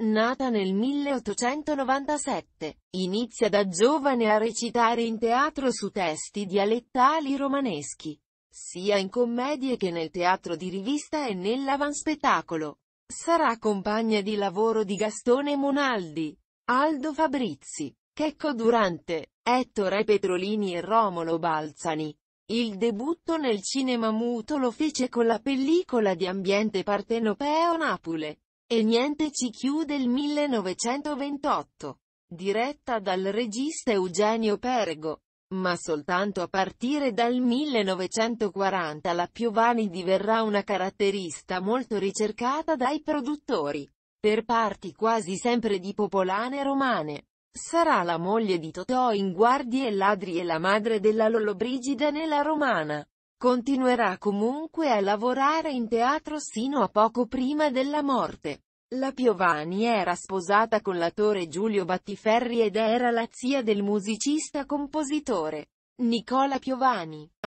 Nata nel 1897, inizia da giovane a recitare in teatro su testi dialettali romaneschi, sia in commedie che nel teatro di rivista e nell'avanspettacolo. Sarà compagna di lavoro di Gastone Monaldi, Aldo Fabrizi, Checco Durante, Ettore Petrolini e Romolo Balzani. Il debutto nel cinema muto lo fece con la pellicola di ambiente partenopeo Napule. E niente ci chiude il 1928. Diretta dal regista Eugenio Perego. Ma soltanto a partire dal 1940 la Piovani diverrà una caratterista molto ricercata dai produttori. Per parti quasi sempre di popolane romane. Sarà la moglie di Totò in Guardie e Ladri e la madre della Lollobrigida nella Romana. Continuerà comunque a lavorare in teatro sino a poco prima della morte. La Piovani era sposata con l'attore Giulio Battiferri ed era la zia del musicista-compositore Nicola Piovani.